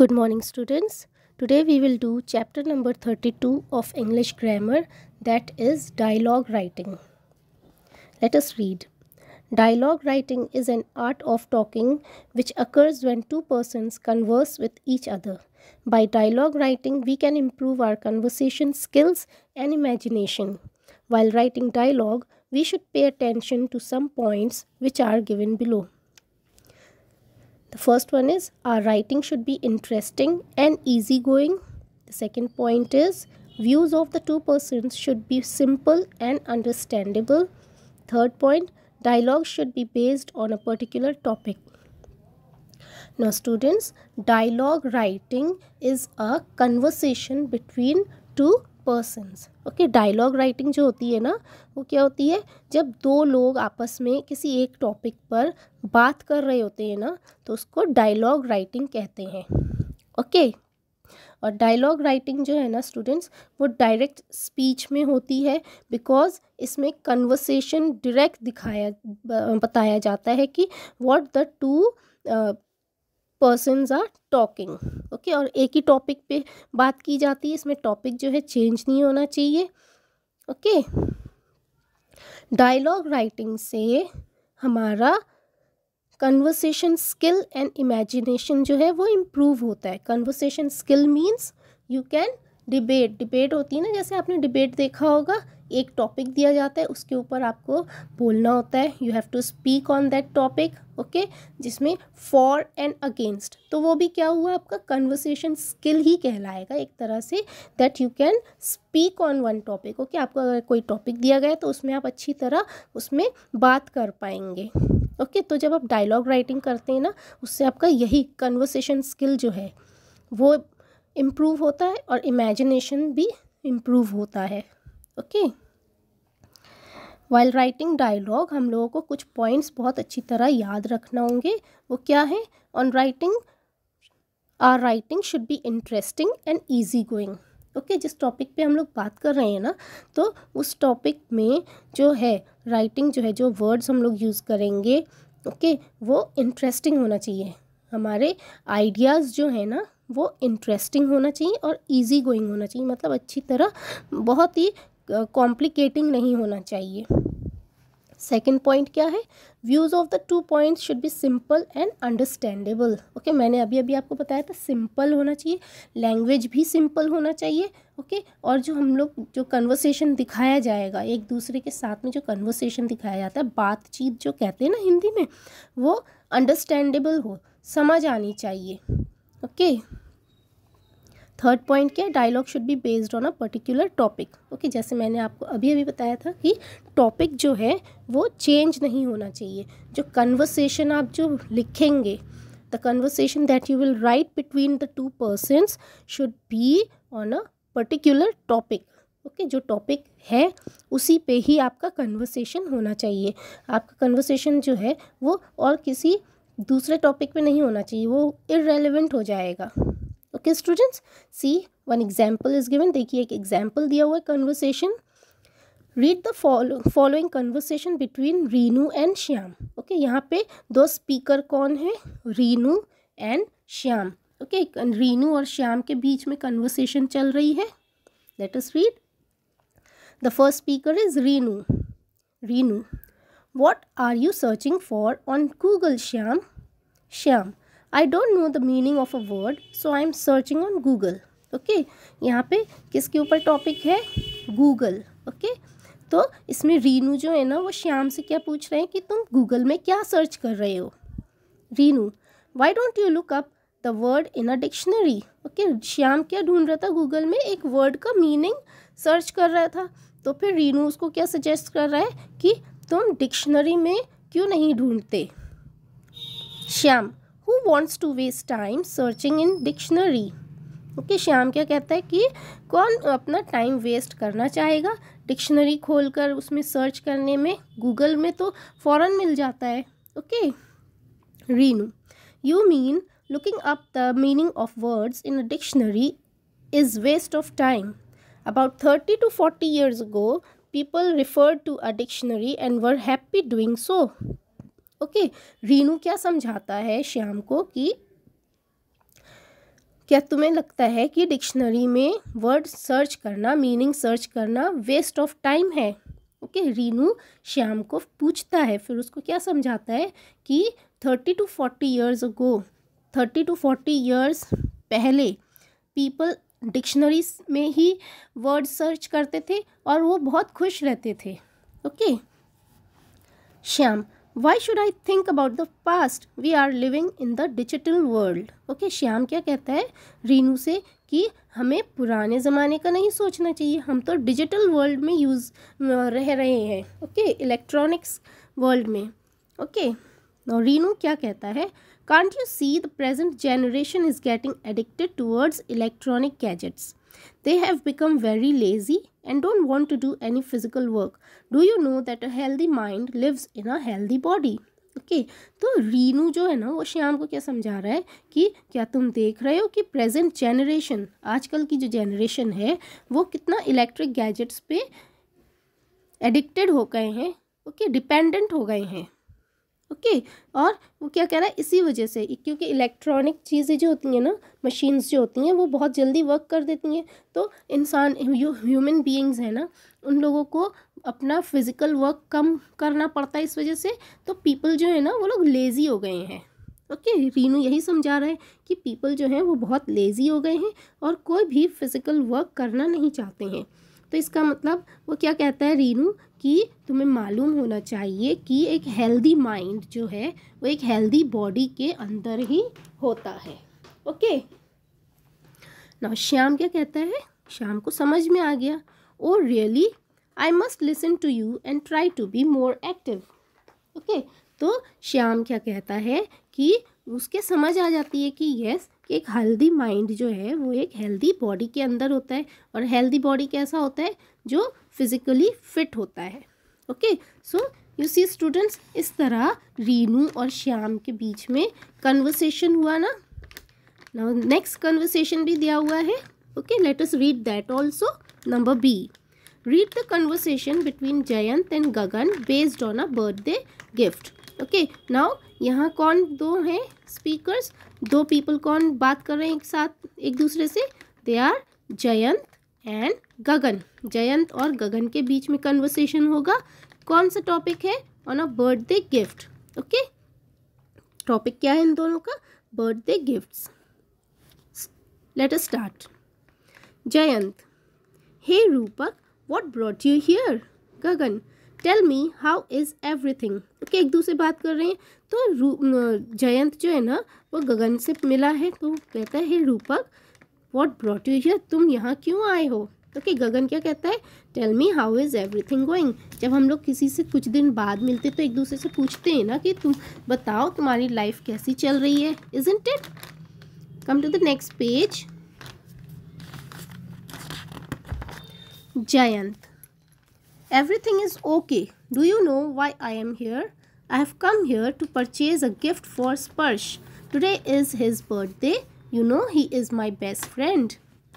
Good morning students. Today we will do chapter number 32 of English grammar that is dialogue writing. Let us read. Dialogue writing is an art of talking which occurs when two persons converse with each other. By dialogue writing we can improve our conversation skills and imagination. While writing dialogue we should pay attention to some points which are given below. The first one is our writing should be interesting and easygoing. The second point is views of the two persons should be simple and understandable. Third point, dialogue should be based on a particular topic. Now students, dialogue writing is a conversation between two persons okay dialogue writing जो होती है ना वो क्या होती है जब दो लोग आपस में किसी एक टॉपिक पर बात कर रहे होते हैं ना तो उसको डायलॉग राइटिंग कहते हैं ओके okay? और डायलॉग राइटिंग जो है ना स्टूडेंट्स वो डायरेक्ट स्पीच में होती है बिकॉज इसमें कन्वर्सेशन डायरेक्ट दिखाया बताया जाता है कि what the two persons are talking okay और एक ही टॉपिक पे बात की जाती है इसमें टॉपिक जो है चेंज नहीं होना चाहिए ओके डायलॉग राइटिंग से हमारा कन्वर्सेशन स्किल एंड इमेजिनेशन जो है वो इम्प्रूव होता है conversation skill means you can debate debate होती है ना जैसे आपने डिबेट देखा होगा एक टॉपिक दिया जाता है उसके ऊपर आपको बोलना होता है you have to speak on that topic okay जिसमें फॉर एंड अगेंस्ट तो वो भी क्या हुआ आपका कन्वर्सेशन स्किल ही कहलाएगा एक तरह से that you can speak on one topic okay आपको अगर कोई टॉपिक दिया गया तो उसमें आप अच्छी तरह उसमें बात कर पाएंगे ओके okay, तो जब आप डायलॉग राइटिंग करते हैं ना उससे आपका यही कन्वर्सेशन स्किल जो है वो इम्प्रूव होता है और इमेजिनेशन भी इम्प्रूव होता है ओके वाइल राइटिंग डायलॉग हम लोगों को कुछ पॉइंट्स बहुत अच्छी तरह याद रखना होंगे वो क्या है on writing our writing should be interesting and easy going okay जिस टॉपिक पे हम लोग बात कर रहे हैं ना तो उस टॉपिक में जो है राइटिंग जो है जो वर्ड्स हम लोग यूज़ करेंगे ओके okay, वो इंटरेस्टिंग होना चाहिए हमारे आइडियाज़ जो है ना वो इंटरेस्टिंग होना चाहिए और ईजी गोइंग होना चाहिए मतलब अच्छी तरह बहुत ही कॉम्प्लिकेटिंग नहीं होना चाहिए सेकेंड पॉइंट क्या है views of the two points should be simple and understandable okay मैंने अभी अभी आपको बताया था सिंपल होना चाहिए लैंग्वेज भी सिंपल होना चाहिए ओके okay? और जो हम लोग जो कन्वर्सेशन दिखाया जाएगा एक दूसरे के साथ में जो कन्वर्सेशन दिखाया जाता है बातचीत जो कहते हैं ना हिंदी में वो अंडरस्टैंडेबल हो समझ आनी चाहिए ओके थर्ड पॉइंट क्या है dialogue should be based on a particular topic okay जैसे मैंने आपको अभी अभी बताया था कि टॉपिक जो है वो चेंज नहीं होना चाहिए जो कन्वर्सेशन आप जो लिखेंगे the conversation that you will write between the two persons should be on a particular topic okay जो टॉपिक है उसी पे ही आपका कन्वर्सेशन होना चाहिए आपका कन्वर्सेशन जो है वो और किसी दूसरे टॉपिक पे नहीं होना चाहिए वो इरेलीवेंट हो जाएगा okay students see one example is given देखिए एक एग्जाम्पल दिया हुआ है conversation read the following conversation between Renu and Shyam okay यहाँ पे दो स्पीकर कौन है रीनू एंड श्याम ओके रीनू और श्याम के बीच में कन्वर्सेशन चल रही है let us read the first speaker is Renu Renu What are you searching for on Google, Shyam? Shyam, I don't know the meaning of a word, so I am searching on Google. Okay okay? यहाँ पे किसके ऊपर topic है Google okay okay? तो इसमें रीनू जो है ना वो श्याम से क्या पूछ रहे हैं कि तुम गूगल में क्या सर्च कर रहे हो Renu why don't you look up the word in a dictionary okay Shyam क्या ढूंढ रहा था गूगल में एक वर्ड का मीनिंग सर्च कर रहा था तो फिर रीनू उसको क्या सजेस्ट कर रहा है कि तुम डिक्शनरी में क्यों नहीं ढूंढते Shyam who wants to waste time searching in dictionary okay Shyam क्या कहता है कि कौन अपना टाइम वेस्ट करना चाहेगा डिक्शनरी खोलकर उसमें सर्च करने में गूगल में तो फ़ौरन मिल जाता है okay Renu you mean looking up the meaning of words in a dictionary is waste of time about thirty to forty years go people referred to a dictionary and were happy doing so okay okay, Renu क्या समझाता है श्याम को कि क्या तुम्हें लगता है कि डिक्शनरी में वर्ड सर्च करना मीनिंग सर्च करना वेस्ट ऑफ टाइम है ओके okay, रीनू श्याम को पूछता है फिर उसको क्या समझाता है कि thirty to forty years go thirty to forty years पहले पीपल डिक्शनरीज में ही वर्ड सर्च करते थे और वो बहुत खुश रहते थे okay Shyam why should I think about the past we are living in the digital world okay Shyam क्या कहता है रीनू से कि हमें पुराने ज़माने का नहीं सोचना चाहिए हम तो डिजिटल वर्ल्ड में यूज़ रह रहे हैं ओके इलेक्ट्रॉनिक्स वर्ल्ड में ओके और रीनू क्या कहता है Can't you see the present generation is getting addicted towards electronic gadgets? They have become very lazy and don't want to do any physical work. Do you know that a healthy mind lives in a healthy body? Okay okay, तो रीनू जो है ना वो श्याम को क्या समझा रहा है कि क्या तुम देख रहे हो कि प्रेजेंट जनरेशन आजकल की जो जनरेशन है वो कितना इलेक्ट्रिक गैजेट्स पे एडिक्टेड हो गए हैं ओके okay, डिपेंडेंट हो गए हैं ओके और वो क्या कह रहा है इसी वजह से क्योंकि इलेक्ट्रॉनिक चीज़ें जो होती हैं ना मशीन्स जो होती हैं वो बहुत जल्दी वर्क कर देती हैं तो इंसान ह्यूमन बीइंग्स हैं ना उन लोगों को अपना फिज़िकल वर्क कम करना पड़ता है इस वजह से तो पीपल जो है ना वो लोग लेज़ी हो गए हैं ओके okay, रीनू यही समझा रहा है कि पीपल जो हैं वो बहुत लेज़ी हो गए हैं और कोई भी फिज़िकल वर्क करना नहीं चाहते हैं तो इसका मतलब वो क्या कहता है रीनू कि तुम्हें मालूम होना चाहिए कि एक हेल्दी माइंड जो है वो एक हेल्दी बॉडी के अंदर ही होता है ओके न श्याम क्या कहता है श्याम को समझ में आ गया oh really I must listen to you and try to be more active okay तो श्याम क्या कहता है कि उसके समझ आ जाती है कि यस एक हेल्दी माइंड जो है वो एक हेल्दी बॉडी के अंदर होता है और हेल्दी बॉडी कैसा होता है जो फिज़िकली फिट होता है okay so you see students इस तरह रीनू और श्याम के बीच में कन्वर्सेशन हुआ ना नेक्स्ट कन्वर्सेशन भी दिया हुआ है okay let us read that also number B read the conversation between Jayant and Gagan based on a birthday gift okay now यहाँ कौन दो हैं स्पीकर्स दो पीपल कौन बात कर रहे हैं एक साथ एक दूसरे से they are Jayant and Gagan Jayant और गगन के बीच में कन्वर्सेशन होगा कौन सा टॉपिक है on a birthday gift okay topic क्या है इन दोनों का birthday gifts let us start Jayant hey Roopak what brought you here Gagan tell me how is everything okay एक दूसरे बात कर रहे हैं तो जयंत जो है ना वो गगन से मिला है तो कहता है रूपक वॉट ब्रॉट यू हियर तुम यहाँ क्यों आए हो ओके okay, गगन क्या कहता है tell me how is everything going जब हम लोग किसी से कुछ दिन बाद मिलते तो एक दूसरे से पूछते हैं ना कि तुम बताओ तुम्हारी लाइफ कैसी चल रही है इज इंट it come to the next page Jayant Everything is okay. Do you know why I am here? I have come here to purchase a gift for Sparsh. Today is his birthday. You know he is my best friend.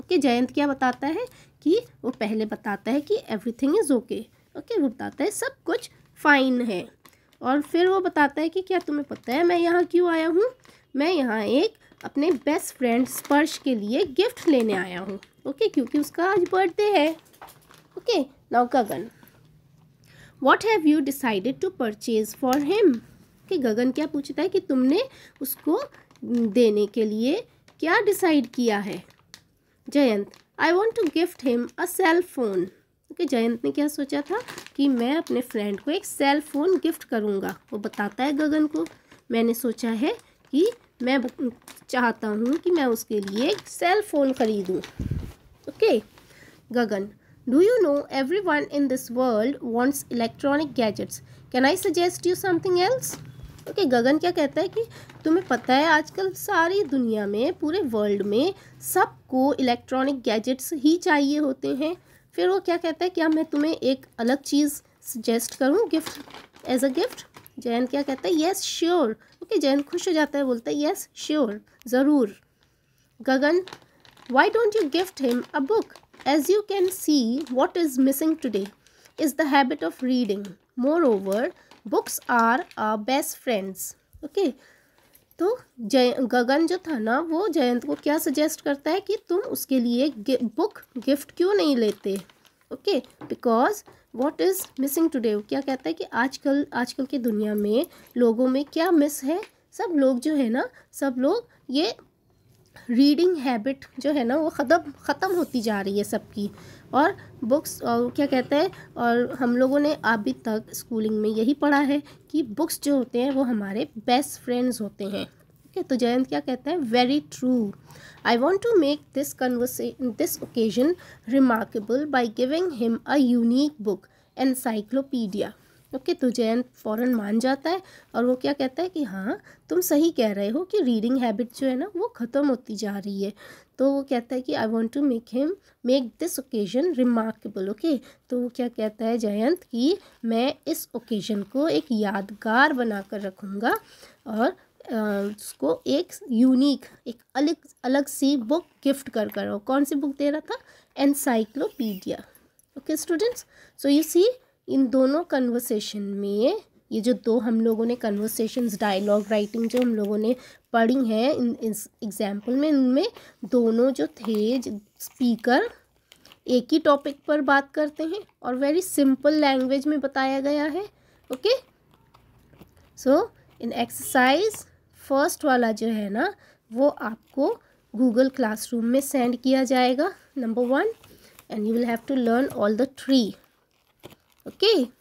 okay, jayant kya batata hai ki wo pehle batata hai ki everything is okay okay wo batata hai sab kuch fine hai और फिर वो बताता है कि क्या तुम्हें पता है मैं यहाँ क्यों आया हूँ मैं यहाँ एक अपने बेस्ट फ्रेंड स्पर्श के लिए गिफ्ट लेने आया हूँ ओके क्योंकि उसका आज बर्थडे है ओके नौका गन what have you decided to purchase for him कि गगन क्या पूछता है कि तुमने उसको देने के लिए क्या डिसाइड किया है Jayant I want to gift him a cell phone okay Jayant ने क्या सोचा था कि मैं अपने फ्रेंड को एक सेल फ़ोन गिफ्ट करूँगा वो बताता है गगन को मैंने सोचा है कि मैं चाहता हूँ कि मैं उसके लिए एक सेल फ़ोन ख़रीदूँ okay Gagan Do you know everyone in this world wants electronic gadgets? Can I suggest you something else? Okay okay, Gagan क्या कहता है कि तुम्हें पता है आजकल सारी दुनिया में पूरे वर्ल्ड में सबको इलेक्ट्रॉनिक गैजेट्स ही चाहिए होते हैं फिर वो क्या कहता है क्या मैं तुम्हें एक अलग चीज़ सजेस्ट करूँ gift as a gift Jain क्या कहता है येस श्योर ओके जैन खुश हो जाता है बोलता है येस श्योर ज़रूर Gagan why don't you gift him a book As you can see, what is missing today is the habit of reading. Moreover, books are our best friends. Okay. तो जय गगन जो था ना वो जयंत को क्या सजेस्ट करता है कि तुम उसके लिए बुक गिफ्ट क्यों नहीं लेते okay because what is missing today क्या कहता है कि आजकल आजकल की दुनिया में लोगों में क्या मिस है सब लोग जो है ना सब लोग ये रीडिंग हैबिट जो है ना वो ख़त्म ख़त्म होती जा रही है सबकी और बुक्स और क्या कहते हैं और हम लोगों ने अभी तक स्कूलिंग में यही पढ़ा है कि बुक्स जो होते हैं वो हमारे बेस्ट फ्रेंड्स होते हैं ठीक है तो जयंत क्या कहते हैं very true I want to make this converse this occasion remarkable by giving him a unique book encyclopedia okay तो जैन फ़ौरन मान जाता है और वो क्या कहता है कि हाँ तुम सही कह रहे हो कि रीडिंग हैबिट जो है ना वो ख़त्म होती जा रही है तो वो कहता है कि I want to make him make this occasion remarkable okay तो वो क्या कहता है जयंत कि मैं इस ओकेजन को एक यादगार बनाकर रखूँगा और उसको एक यूनिक एक अलग अलग सी बुक गिफ्ट कर कर कौन सी बुक दे रहा था encyclopedia okay students so you see इन दोनों कन्वर्सेशन में ये जो दो हम लोगों ने कन्वर्सेशन डायलॉग राइटिंग जो हम लोगों ने पढ़ी हैं इन इस एग्जाम्पल में इनमें दोनों जो थे स्पीकर एक ही टॉपिक पर बात करते हैं और वेरी सिंपल लैंग्वेज में बताया गया है ओके सो इन एक्सरसाइज फर्स्ट वाला जो है ना वो आपको गूगल क्लासरूम में सेंड किया जाएगा number one and you will have to learn all the tree okay